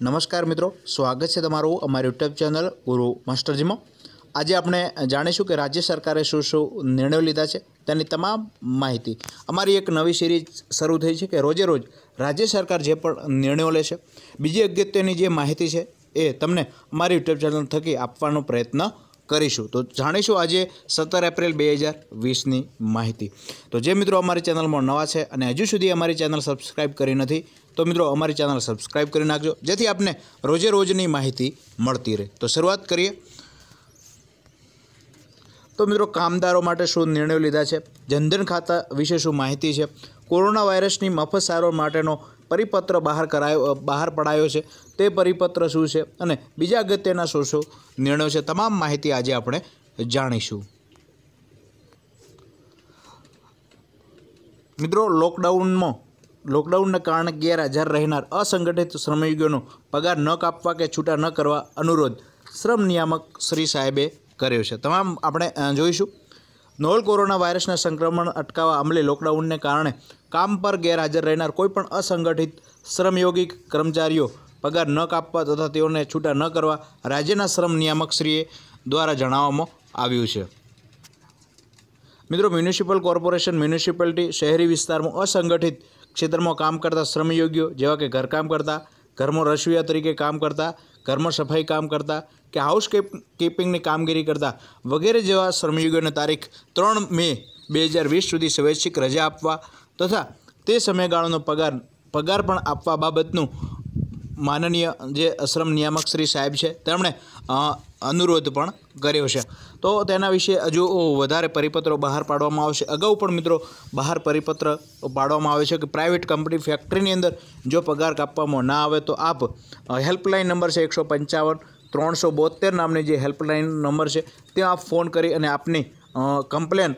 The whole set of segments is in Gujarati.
નમસ્કાર મિત્રો સ્વાગત છે તમારું અમારી યુટ્યુબ ચેનલ ગુરુ માસ્ટરજીમાં આજે આપણે જાણીશું કે રાજ્ય સરકારે શું શું નિર્ણયો લીધા છે તેની તમામ માહિતી અમારી એક નવી સિરીઝ શરૂ થઈ છે કે રોજે રોજ રાજ્ય સરકાર જે પણ નિર્ણયો લે છે બીજી અગત્યની જે માહિતી છે એ તમને અમારી યુટ્યુબ ચેનલ થકી આપવાનો પ્રયત્ન કરીશું તો જાણીશું આજે સત્તર એપ્રિલ બે હજાર વીસની માહિતી તો જે મિત્રો અમારી ચેનલમાં નવા છે અને હજુ સુધી અમારી ચેનલ સબસ્ક્રાઈબ કરી નથી તો મિત્રો અમારી ચેનલ સબસ્ક્રાઈબ કરી નાખજો જેથી આપને રોજે રોજની માહિતી મળતી રહે તો શરૂઆત કરીએ તો મિત્રો કામદારો માટે શું નિર્ણયો લીધા છે જનધન ખાતા વિશે શું માહિતી છે કોરોના વાયરસની મફત સારવાર માટેનો પરિપત્ર બહાર કરાયો બહાર પડાયો છે તે પરિપત્ર શું છે અને બીજા અગત્યના શું શું નિર્ણયો છે તમામ માહિતી આજે આપણે જાણીશું મિત્રો લોકડાઉનમાં લોકડાઉનના કારણે ગેરહાજર રહેનાર અસંગઠિત શ્રમિકોનો પગાર ન કાપવા કે છૂટા ન કરવા અનુરોધ શ્રમ નિયામક શ્રી સાહેબે કર્યો છે તમામ આપણે જોઈશું નોવલ કોરોના વાયરસના સંક્રમણ અટકાવવા અમલી લોકડાઉનને કારણે કામ પર ગેરહાજર રહેનાર કોઈપણ અસંગઠિત શ્રમયોગિક કર્મચારીઓ પગાર ન કાપવા તથા તેઓને છૂટા ન કરવા રાજ્યના શ્રમ નિયામકશ્રીએ દ્વારા જણાવવામાં આવ્યું છે મિત્રો મ્યુનિસિપલ કોર્પોરેશન મ્યુનિસિપાલિટી શહેરી વિસ્તારમાં અસંગઠિત ક્ષેત્રમાં કામ કરતા શ્રમયોગીઓ જેવા કે ઘરકામ કરતા ઘરમાં રસોઈયા તરીકે કામ કરતા ઘરમાં સફાઈ કામ કરતા કે હાઉસ કીપિંગની કામગીરી કરતા વગેરે જેવા શ્રમયોગીઓને તારીખ ત્રણ મે બે હજાર વીસ સુધી સ્વૈચ્છિક રજા આપવા તથા તે સમયગાળાનો પગાર પગાર પણ આપવા બાબતનું માનનીય જે આશ્રમ નિયામક શ્રી સાહેબ છે તેમણે અનુરોધ પણ કર્યો છે તો તેના વિશે હજુ વધારે પરિપત્રો બહાર પાડવામાં આવશે અગાઉ પણ મિત્રો બહાર પરિપત્ર પાડવામાં આવે છે કે પ્રાઇવેટ કંપની ફેક્ટરીની અંદર જો પગાર કાપવામાં ના આવે તો આપ હેલ્પલાઇન નંબર છે એકસો પંચાવન ત્રણસો બોતેર નામની જે હેલ્પલાઇન નંબર છે ત્યાં આપ ફોન કરી અને આપની કમ્પ્લેન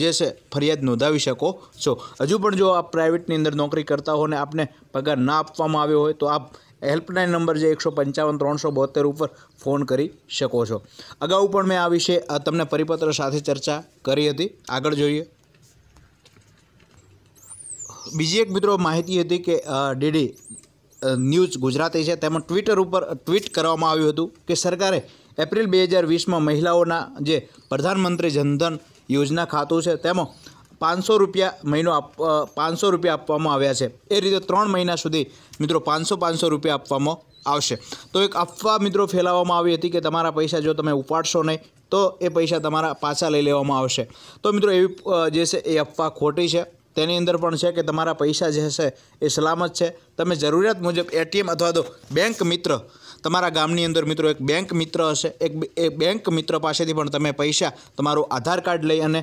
જે છે ફરિયાદ નોંધાવી શકો છો હજુ પણ જો આપ પ્રાઇવેટની અંદર નોકરી કરતા હો ને આપને પગાર ના આપવામાં આવ્યો હોય તો આપ હેલ્પલાઇન નંબર જે એકસો પંચાવન ત્રણસો બોતેર ઉપર ફોન કરી શકો છો અગાઉ પણ મેં આ વિશે તમને પરિપત્ર સાથે ચર્ચા કરી હતી આગળ જોઈએ બીજી એક મિત્રો માહિતી હતી કે ડીડી ન્યૂઝ ગુજરાતી છે તેમાં ટ્વિટર ઉપર ટ્વીટ કરવામાં આવ્યું હતું કે સરકારે એપ્રિલ બે હજાર વીસમાં મહિલાઓના જે પ્રધાનમંત્રી જનધન યોજના ખાતું છે તેમાં પાંચસો રૂપિયા મહિનો આપ પાંચસો રૂપિયા આપવામાં આવ્યા છે એ રીતે ત્રણ મહિના સુધી મિત્રો પાંચસો પાંચસો રૂપિયા આપવામાં આવશે તો એક અફવા મિત્રો ફેલાવવામાં આવી હતી કે તમારા પૈસા જો તમે ઉપાડશો નહીં તો એ પૈસા તમારા પાછા લઈ લેવામાં આવશે તો મિત્રો એવી જે છે એ અફવા ખોટી છે તેની અંદર પણ છે કે તમારા પૈસા જે છે એ સલામત છે તમે જરૂરિયાત મુજબ એટીએમ અથવા તો બેંક મિત્ર તમારા ગામની અંદર મિત્રો એક બેંક મિત્ર હશે એક એ બેંક મિત્ર પાસેથી પણ તમે પૈસા તમારું આધાર કાર્ડ લઈ અને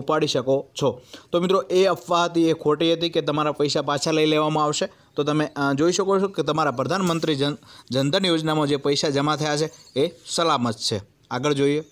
ઉપાડી શકો છો તો મિત્રો એ અફવા હતી એ ખોટી હતી કે તમારા પૈસા પાછા લઈ લેવામાં આવશે તો તમે જોઈ શકો છો કે તમારા પ્રધાનમંત્રી જન જનધન યોજનામાં જે પૈસા જમા થયા છે એ સલામત છે આગળ જોઈએ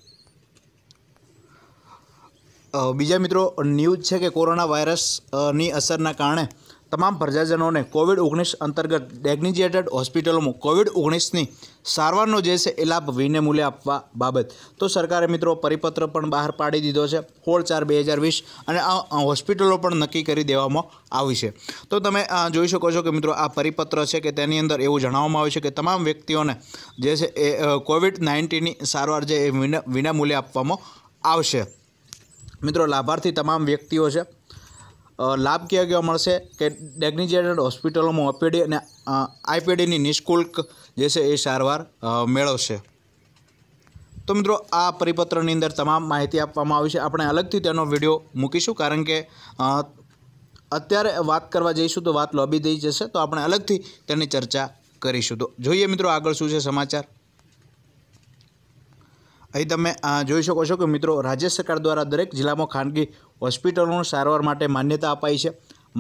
બીજા મિત્રો ન્યૂઝ છે કે કોરોના વાયરસની અસરના કારણે તમામ પ્રજાજનોને કોવિડ ઓગણીસ અંતર્ગત ડેગ્નિજેટેડ હોસ્પિટલોમાં કોવિડ ઓગણીસની સારવારનો જે છે એ લાભ વિનામૂલ્યે આપવા બાબત તો સરકારે મિત્રો પરિપત્ર પણ બહાર પાડી દીધો છે સોળ ચાર બે હજાર વીસ અને આ હોસ્પિટલો પણ નક્કી કરી દેવામાં આવી છે તો તમે જોઈ શકો છો કે મિત્રો આ પરિપત્ર છે કે તેની અંદર એવું જણાવવામાં આવ્યું છે કે તમામ વ્યક્તિઓને જે છે એ કોવિડ નાઇન્ટીનની સારવાર જે એ વિના વિનામૂલ્યે આપવામાં આવશે મિત્રો લાભાર્થી તમામ વ્યક્તિઓ છે લાભ કયા કયા મળશે કે ડેગ્નિજેટેડ હોસ્પિટલોમાં ઓપીડી અને આઈપીડીની નિઃશુલ્ક જે છે એ સારવાર મેળવશે તો મિત્રો આ પરિપત્રની અંદર તમામ માહિતી આપવામાં આવી છે આપણે અલગથી તેનો વિડીયો મૂકીશું કારણ કે અત્યારે વાત કરવા જઈશું તો વાત લોબી થઈ જશે તો આપણે અલગથી તેની ચર્ચા કરીશું તો જોઈએ મિત્રો આગળ શું છે સમાચાર અહીં તમે જોઈ શકો છો કે મિત્રો રાજ્ય સરકાર દ્વારા દરેક જિલ્લામાં ખાનગી હોસ્પિટલોનું સારવાર માટે માન્યતા અપાઈ છે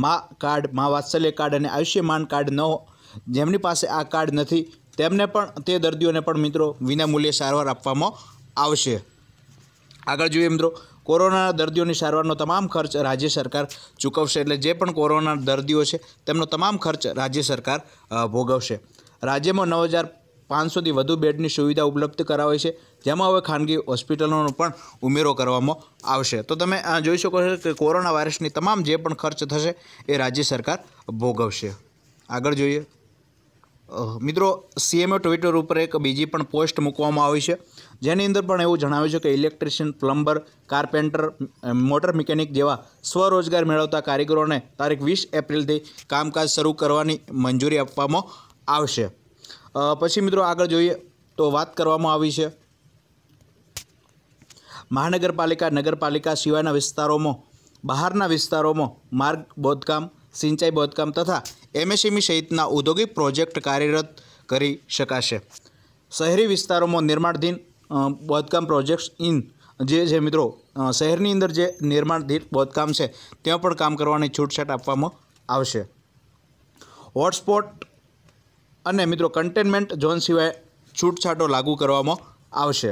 મા કાર્ડ મા વાત્સલ્ય કાર્ડ અને આયુષ્યમાન કાર્ડ ન જેમની પાસે આ કાર્ડ નથી તેમને પણ તે દર્દીઓને પણ મિત્રો વિનામૂલ્યે સારવાર આપવામાં આવશે આગળ જોઈએ મિત્રો કોરોનાના દર્દીઓની સારવારનો તમામ ખર્ચ રાજ્ય સરકાર ચૂકવશે એટલે જે પણ કોરોના દર્દીઓ છે તેમનો તમામ ખર્ચ રાજ્ય સરકાર ભોગવશે રાજ્યમાં નવ હજાર પાંચસોથી વધુ બેડની સુવિધા ઉપલબ્ધ કરાવે છે જેમાં હવે ખાનગી હોસ્પિટલોનો પણ ઉમેરો કરવામાં આવશે તો તમે જોઈ શકો છો કે કોરોના વાયરસની તમામ જે પણ ખર્ચ થશે એ રાજ્ય સરકાર ભોગવશે આગળ જોઈએ મિત્રો સીએમએ ટ્વિટર ઉપર એક બીજી પણ પોસ્ટ મૂકવામાં આવી છે જેની અંદર પણ એવું જણાવ્યું છે કે electrician plumber carpenter motor mechanic જેવા સ્વરોજગાર મેળવતા કારીગરોને તારીખ વીસ એપ્રિલથી કામકાજ શરૂ કરવાની મંજૂરી આપવામાં આવશે પછી મિત્રો આગળ જોઈએ તો વાત કરવામાં આવી છે મહાનગરપાલિકા નગરપાલિકા સિવાયના વિસ્તારોમાં બહારના વિસ્તારોમાં માર્ગ બોધકામ સિંચાઈ બોધકામ તથા એમએસએમઈ સહિતના ઔદ્યોગિક પ્રોજેક્ટ કાર્યરત કરી શકાશે શહેરી વિસ્તારોમાં નિર્માણધીન બોધકામ પ્રોજેક્ટ્સ ઇન જે છે મિત્રો શહેરની અંદર જે નિર્માણધીન બોધકામ છે ત્યાં પણ કામ કરવાની છૂટછાટ આપવામાં આવશે હોટસ્પોટ અને મિત્રો કન્ટેનમેન્ટ ઝોન સિવાય છૂટછાટો લાગુ કરવામાં આવશે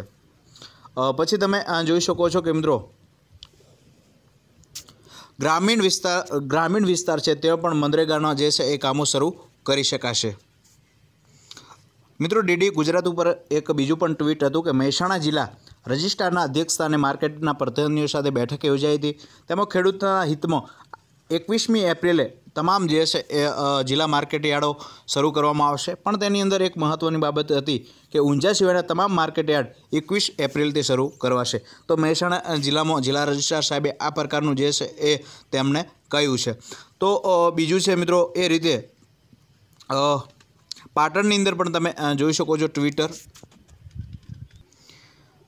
પછી તમે જોઈ શકો છો કે મિત્રો ગ્રામીણ વિસ્તાર ગ્રામીણ વિસ્તાર છે તે પણ મનરેગાના જે છે એ કામો શરૂ કરી શકાશે મિત્રો ડીડી ગુજરાત ઉપર એક બીજું પણ ટ્વીટ હતું કે મહેસાણા જિલ્લા રજિસ્ટ્રારના અધ્યક્ષસ્થાને માર્કેટના પ્રતિનિધિઓ સાથે બેઠક યોજાઈ હતી તેમાં ખેડૂતના હિતમાં એકવીસમી એપ્રિલે તમામ જે છે એ જિલ્લા માર્કેટયાર્ડો શરૂ કરવામાં આવશે પણ તેની અંદર એક મહત્ત્વની બાબત હતી કે ઊંઝા સિવાયના તમામ માર્કેટયાર્ડ એકવીસ એપ્રિલથી શરૂ કરવાશે તો મહેસાણા જિલ્લામાં જિલ્લા રજિસ્ટ્રાર સાહેબે આ પ્રકારનું જે છે એ તેમણે કહ્યું છે તો બીજું છે મિત્રો એ રીતે પાટણની અંદર પણ તમે જોઈ શકો છો ટ્વિટર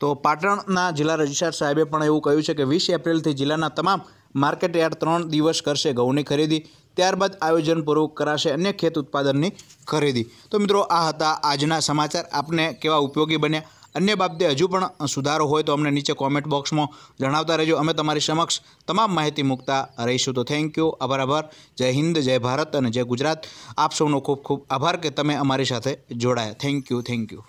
તો પાટણના જિલ્લા રજિસ્ટ્રાર સાહેબે પણ એવું કહ્યું છે કે વીસ એપ્રિલથી જિલ્લાના તમામ માર્કેટ યાર્ડ ત્રણ દિવસ કરશે ઘઉંની ખરીદી ત્યારબાદ આયોજનપૂર્વક કરાશે અન્ય ખેત ઉત્પાદનની ખરીદી તો મિત્રો આ હતા આજના સમાચાર આપને કેવા ઉપયોગી બન્યા અન્ય બાબતે હજુ પણ સુધારો હોય તો અમને નીચે કોમેન્ટ બોક્સમાં જણાવતા રહેજો અમે તમારી સમક્ષ તમામ માહિતી મૂકતા રહીશું તો થેન્ક યુ આભાર આભાર જય હિન્દ જય ભારત અને જય ગુજરાત આપ સૌનો ખૂબ ખૂબ આભાર કે તમે અમારી સાથે જોડાયા થેન્ક યુ થેન્ક યુ